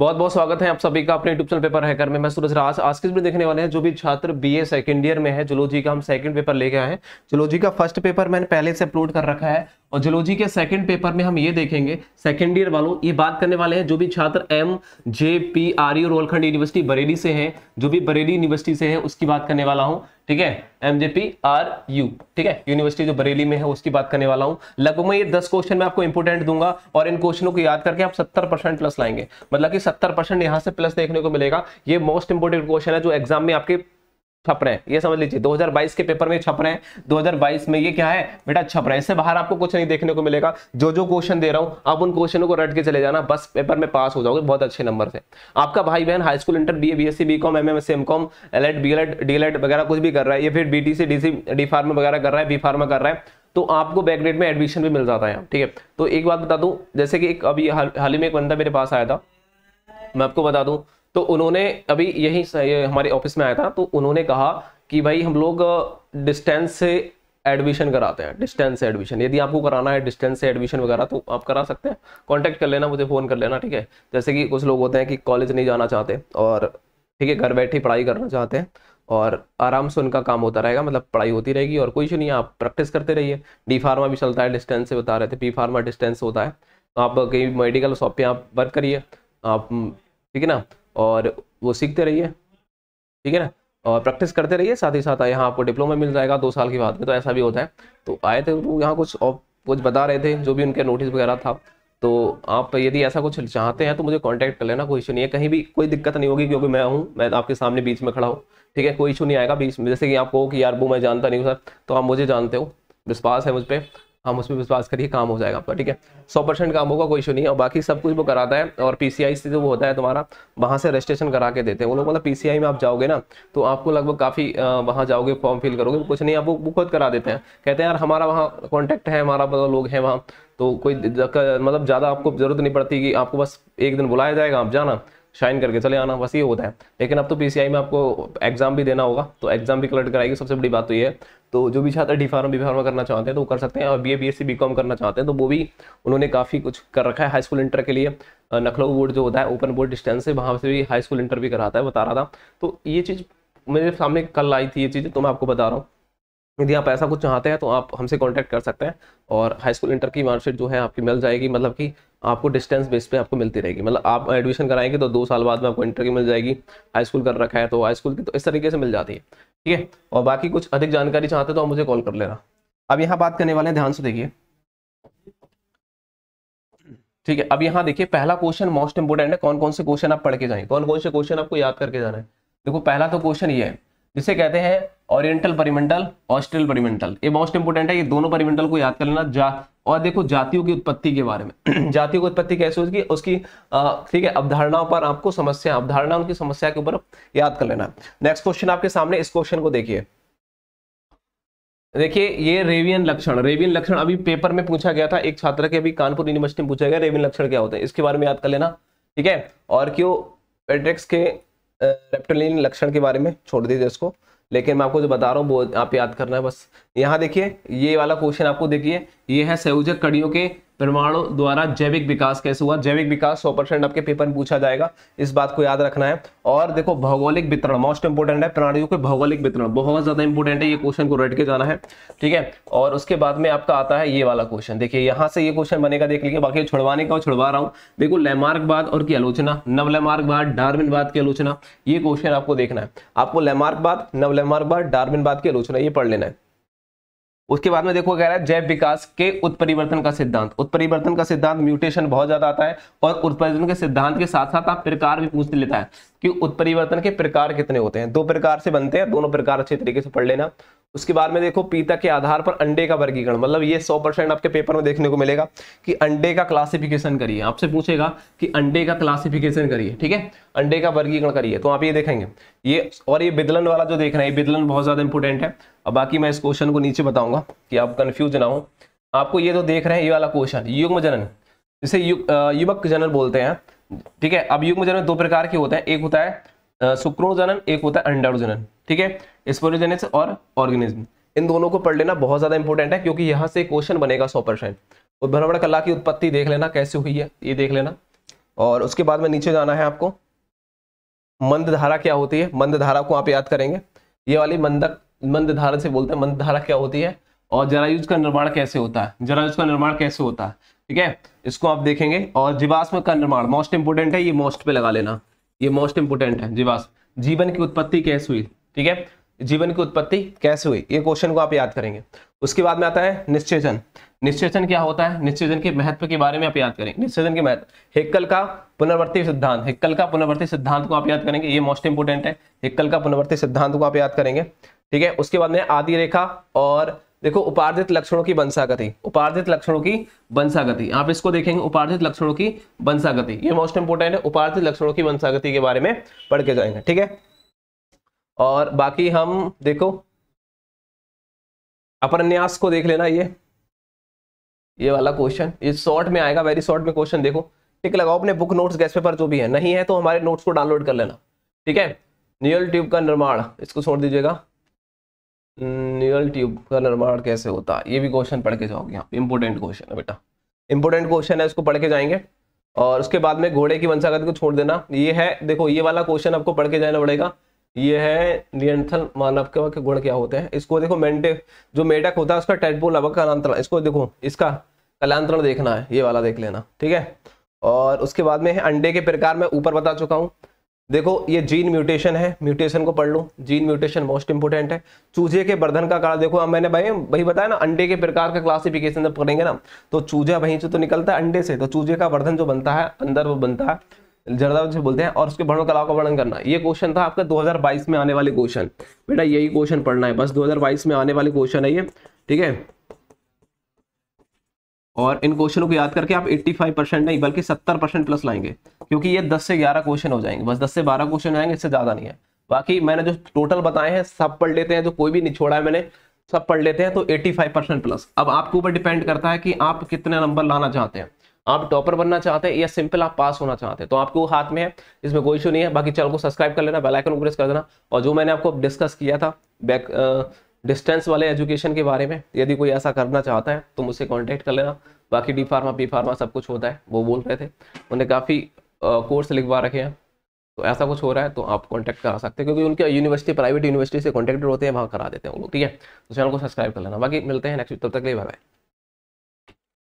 बहुत बहुत स्वागत है आप सभी का अपने यूट्यूब चैनल पेपर हैकर में मैं सूरज राज आज किस में देखने वाले हैं जो भी छात्र बीए सेकंड ईयर में है जोलॉजी का हम सेकंड पेपर लेके आए हैं जोलॉजी का फर्स्ट पेपर मैंने पहले से अपलोड कर रखा है और जोलॉजी के सेकंड पेपर में हम ये देखेंगे सेकंड ईयर वालों ये बात करने वाले हैं जो भी छात्र M J P R U Rohilkhand university Bareilly से है जो भी बरेली यूनिवर्सिटी से है उसकी बात करने वाला हूँ ठीक है एमजेपी आर यू ठीक है यूनिवर्सिटी जो बरेली में है उसकी बात करने वाला हूं लगभग मैं ये दस क्वेश्चन मैं आपको इंपोर्टेंट दूंगा और इन क्वेश्चनों को याद करके आप सत्तर परसेंट प्लस लाएंगे मतलब कि सत्तर परसेंट यहां से प्लस देखने को मिलेगा ये मोस्ट इंपोर्टेंट क्वेश्चन है जो एग्जाम में आपके छप रहे हैं ये समझ लीजिए 2022 के पेपर में छप रहे हैं 2022 में ये क्या है बेटा छप रहे हैं इससे बाहर आपको कुछ नहीं देखने को मिलेगा जो जो क्वेश्चन दे रहा हूं आप उन क्वेश्चनों को रट के चले जाना बस पेपर में पास हो जाओगे बहुत अच्छे नंबर से आपका भाई बहन high school inter B com L ed B ed D ed वगैरह कुछ भी कर रहा है या फिर B T DC D pharma वगैरह कर रहा है बी फार्मा कर रहा है तो आपको बैक ग्रेड में एडमिशन भी मिल जाता है ठीक है तो एक बात बता दूं जैसे कि एक अभी हाल ही में एक बंदा मेरे पास आया था मैं आपको बता दूं तो उन्होंने अभी यही हमारे ऑफिस में आया था तो उन्होंने कहा कि भाई हम लोग डिस्टेंस से एडमिशन कराते हैं डिस्टेंस से एडमिशन यदि आपको कराना है डिस्टेंस से एडमिशन वगैरह तो आप करा सकते हैं कांटेक्ट कर लेना मुझे फ़ोन कर लेना ठीक है जैसे कि कुछ लोग होते हैं कि कॉलेज नहीं जाना चाहते और ठीक है घर बैठे पढ़ाई करना चाहते हैं और आराम से उनका काम होता रहेगा मतलब पढ़ाई होती रहेगी और कोई इशू नहीं आप प्रैक्टिस करते रहिए डी फार्मा भी चलता है डिस्टेंस से बता रहे थे पी फार्मा डिस्टेंस होता है तो आप कहीं मेडिकल शॉप पर आप वर्क करिए आप ठीक है ना और वो सीखते रहिए ठीक है ना और प्रैक्टिस करते रहिए साथ ही साथ यहाँ आपको डिप्लोमा मिल जाएगा दो साल के बाद में तो ऐसा भी होता है तो आए थे तो यहाँ कुछ कुछ बता रहे थे जो भी उनके नोटिस वगैरह था तो आप यदि ऐसा कुछ चाहते हैं तो मुझे कॉन्टैक्ट कर लेना कोई इशू नहीं है कहीं भी कोई दिक्कत नहीं होगी क्योंकि मैं हूँ मैं आपके सामने बीच में खड़ा हूँ ठीक है कोई इशू नहीं आएगा बीच में जैसे कि आपको कि यार वो मैं जानता नहीं हूँ सर तो आप मुझे जानते हो विश्वास है मुझ पर हम उस पर विश्वास करिए काम हो जाएगा आपका ठीक है सौ परसेंट काम होगा कोई इशू नहीं है और बाकी सब कुछ वो कराता है और पीसीआई से जो वो होता है तुम्हारा वहाँ से रजिस्ट्रेशन करा के देते हैं वो लोग मतलब पीसीआई में आप जाओगे ना तो आपको लगभग काफ़ी वहाँ जाओगे फॉर्म फिल करोगे कुछ नहीं आप वो खुद करा देते हैं कहते हैं यार हमारा वहाँ कॉन्टैक्ट है हमारा मतलब लोग हैं वहाँ तो कोई मतलब ज़्यादा आपको जरूरत नहीं पड़ती कि आपको बस एक दिन बुलाया जाएगा आप जाना शाइन करके चले आना बस ये होता है लेकिन अब तो पीसीआई में आपको एग्जाम भी देना होगा तो एग्जाम भी कलेक्ट कराएगी सबसे बड़ी बात तो ये है तो जो भी छात्र डी फार्म फार्मा करना चाहते हैं तो वो कर सकते हैं और B A B S C B com करना चाहते हैं तो वो भी उन्होंने काफ़ी कुछ कर रखा है हाई स्कूल इंटर के लिए नखलऊ बोर्ड जो होता है ओपन बोर्ड डिस्टेंस से वहाँ से भी हाई स्कूल इंटर भी कराता है बता रहा था तो ये चीज़ मेरे सामने कल आई थी ये चीज़ तो मैं आपको बता रहा हूँ यदि आप ऐसा कुछ चाहते हैं तो आप हमसे कांटेक्ट कर सकते हैं और हाई स्कूल इंटर की मार्कशीट जो है आपकी मिल जाएगी मतलब कि आपको डिस्टेंस बेस पे आपको मिलती रहेगी मतलब आप एडमिशन कराएंगे तो दो साल बाद में आपको इंटर की मिल जाएगी हाई स्कूल कर रखा है तो हाई स्कूल की तो इस तरीके से मिल जाती है ठीक है और बाकी कुछ अधिक जानकारी चाहते तो आप मुझे कॉल कर लेना अब यहाँ बात करने वाले हैं ध्यान से देखिए ठीक है अब यहाँ देखिए पहला क्वेश्चन मोस्ट इंपोर्टेंट है कौन कौन से क्वेश्चन आप पढ़ के जाए कौन कौन से क्वेश्चन आपको याद करके जाना है देखो पहला तो क्वेश्चन ये है जिसे कहते हैं ओरिएंटल परिमंडल ऑस्ट्रेल परिमंडल ये मोस्ट इंपोर्टेंट है ये दोनों परिमंडल को याद कर लेना जा और देखो जातियों की उत्पत्ति के बारे में जातियों की उत्पत्ति कैसे होगी उसकी ठीक है अवधारणाओं पर आपको समस्या अवधारणा उनकी समस्या के ऊपर याद कर लेना नेक्स्ट क्वेश्चन आपके सामने इस क्वेश्चन को देखिए देखिए ये रेवियन लक्षण रेवियन लक्षण अभी पेपर में पूछा गया था एक छात्र के अभी कानपुर यूनिवर्सिटी में पूछा गया रेवियन लक्षण क्या होते हैं इसके बारे में याद कर लेना ठीक है और क्यों पेड्रिक्स के रेप्टोलियन लक्षण के बारे में छोड़ दीजिए इसको लेकिन मैं आपको जो बता रहा हूँ वो आप याद करना है बस यहाँ देखिए ये वाला क्वेश्चन आपको देखिए ये है सयोजक कड़ियों के परमाणु द्वारा जैविक विकास कैसे हुआ जैविक विकास सौ परसेंट आपके पेपर में पूछा जाएगा इस बात को याद रखना है और देखो भौगोलिक वितरण मोस्ट इंपोर्टेंट है प्राणियों के भौगोलिक वितरण बहुत ज्यादा इंपोर्टेंट है ये क्वेश्चन को रट के जाना है ठीक है और उसके बाद में आपका आता है ये वाला क्वेश्चन देखिए यहाँ से ये क्वेश्चन बनेगा देख लीजिए बाकी छुड़वाने का छुड़वा रहा हूँ देखो बाद और की आलोचना नवलेमार्कवाद डार्विनवाद की आलोचना ये क्वेश्चन आपको देखना है आपको लेमार्कवाद नवलेमार्कवाद डार्विनवाद की आलोचना ये पढ़ लेना है उसके बाद में देखो कह रहा है जैव विकास के उत्परिवर्तन का सिद्धांत उत्परिवर्तन का सिद्धांत म्यूटेशन बहुत ज्यादा आता है और उत्परिवर्तन के सिद्धांत के साथ साथ आप प्रकार भी पूछ लेता है कि उत्परिवर्तन के प्रकार कितने होते हैं दो प्रकार से बनते हैं दोनों प्रकार अच्छे तरीके से पढ़ लेना उसके बाद में देखो पीता के आधार पर अंडे का वर्गीकरण मतलब ये 100 परसेंट आपके पेपर में देखने को मिलेगा कि अंडे का क्लासिफिकेशन करिए आपसे पूछेगा कि अंडे का क्लासिफिकेशन करिए ठीक है अंडे का वर्गीकरण करिए तो आप ये देखेंगे ये और ये बिदलन वाला जो देख रहे हैं बिदलन बहुत ज़्यादा इंपोर्टेंट है अब बाकी मैं इस क्वेश्चन को नीचे बताऊंगा कि आप कन्फ्यूज ना हो आपको ये जो तो देख रहे हैं ये वाला क्वेश्चन युग्म जनन जिसे युवक जनन बोलते हैं ठीक है अब युग्म जनन दो प्रकार के होते हैं एक होता है शुक्रोजनन एक होता है अंडाणु जनन ठीक है स्पोरोजेनेस और ऑर्गेनिज्म इन दोनों को पढ़ लेना बहुत ज़्यादा इंपॉर्टेंट है क्योंकि यहाँ से क्वेश्चन बनेगा सौ परसेंट भ्रमण कला की उत्पत्ति देख लेना कैसे हुई है ये देख लेना और उसके बाद में नीचे जाना है आपको मंद धारा क्या होती है मंद धारा को आप याद करेंगे ये वाली मंदक मंद धारा से बोलते हैं मंद धारा क्या होती है और जरायुज का निर्माण कैसे होता है जरायुज का निर्माण कैसे होता है ठीक है इसको आप देखेंगे और जीवाश्म का निर्माण मोस्ट इंपोर्टेंट है ये मोस्ट पे लगा लेना ये मोस्ट इंपोर्टेंट है जीवाश्म जीवन की उत्पत्ति कैसे हुई ठीक है जीवन की उत्पत्ति कैसे हुई ये क्वेश्चन को आप याद करेंगे उसके बाद में आता है निश्चेचन निश्चेचन क्या होता है निश्चेचन के महत्व के बारे में आप याद करेंगे निश्चेचन के महत्व हेक्कल का पुनर्वर्ती सिद्धांत हेक्कल का पुनर्वर्ती सिद्धांत को आप याद करेंगे ये मोस्ट इंपोर्टेंट है हेक्कल का पुनर्वर्ती सिद्धांत को आप याद करेंगे ठीक है उसके बाद में आदि रेखा और देखो उपार्जित लक्षणों की वंशागति उपार्जित लक्षणों की वंशागति आप इसको देखेंगे उपार्जित लक्षणों की वंशागति ये मोस्ट इंपोर्टेंट है उपार्जित लक्षणों की वंशागति के बारे में पढ़ के जाएंगे ठीक है और बाकी हम देखो अपरन्यास को देख लेना ये ये वाला क्वेश्चन ये शॉर्ट में आएगा वेरी शॉर्ट में क्वेश्चन देखो टिक लगाओ अपने बुक नोट्स गैस पेपर जो भी है नहीं है तो हमारे नोट्स को डाउनलोड कर लेना ठीक है न्यूअल ट्यूब का निर्माण इसको छोड़ दीजिएगा न्यूअल ट्यूब का निर्माण कैसे होता है ये भी क्वेश्चन पढ़ के जाओगे आप इंपोर्टेंट क्वेश्चन है बेटा इंपोर्टेंट क्वेश्चन है इसको पढ़ के जाएंगे और उसके बाद में घोड़े की वंशागत को छोड़ देना ये है देखो ये वाला क्वेश्चन आपको पढ़ के जाना पड़ेगा ये है नियंत्रण मानव के गुण क्या होते हैं इसको देखो मेंटे जो मेढक होता है उसका टेडपोल नवक का इसको देखो इसका कलांतरण देखना है ये वाला देख लेना ठीक है और उसके बाद में है अंडे के प्रकार मैं ऊपर बता चुका हूँ देखो ये जीन म्यूटेशन है म्यूटेशन को पढ़ लो जीन म्यूटेशन मोस्ट इंपोर्टेंट है चूजे के बर्धन का कारण देखो अब मैंने भाई भाई बताया ना अंडे के प्रकार का क्लासिफिकेशन जब करेंगे ना तो चूजा वहीं से तो निकलता है अंडे से तो चूजे का बर्धन जो बनता है अंदर वो बनता है जरदा से बोलते हैं और उसके वर्णों कलाओं का वर्णन करना ये क्वेश्चन था आपका 2022 में आने वाले क्वेश्चन बेटा यही क्वेश्चन पढ़ना है बस 2022 में आने वाले क्वेश्चन है ये ठीक है और इन क्वेश्चनों को याद करके आप 85 परसेंट नहीं बल्कि 70 परसेंट प्लस लाएंगे क्योंकि ये 10 से 11 क्वेश्चन हो जाएंगे बस 10 से 12 क्वेश्चन आएंगे इससे ज़्यादा नहीं है बाकी मैंने जो टोटल बताए हैं सब पढ़ लेते हैं जो कोई भी नहीं छोड़ा है मैंने सब पढ़ लेते हैं तो 85 परसेंट प्लस अब आपके ऊपर डिपेंड करता है कि आप कितने नंबर लाना चाहते हैं आप टॉपर बनना चाहते हैं या सिंपल आप पास होना चाहते हैं तो आपको हाथ में है इसमें कोई इशू नहीं है बाकी चैनल को सब्सक्राइब कर लेना बेलाइकन प्रेस कर देना और जो मैंने आपको डिस्कस किया था बैक डिस्टेंस वाले एजुकेशन के बारे में यदि कोई ऐसा करना चाहता है तो मुझसे कॉन्टैक्ट कर लेना बाकी डी फार्मा पी फार्मा सब कुछ होता है वो बोल रहे थे उन्हें काफ़ी कोर्स लिखवा रखे हैं तो ऐसा कुछ हो रहा है तो आप कांटेक्ट करा सकते हैं क्योंकि उनके यूनिवर्सिटी प्राइवेट यूनिवर्सिटी से कॉन्टेक्टेड होते हैं वहाँ करा देते हैं वो लोग ठीक है तो चैनल को सब्सक्राइब कर लेना बाकी मिलते हैं नेक्स्ट तब तक लिए बाय बाय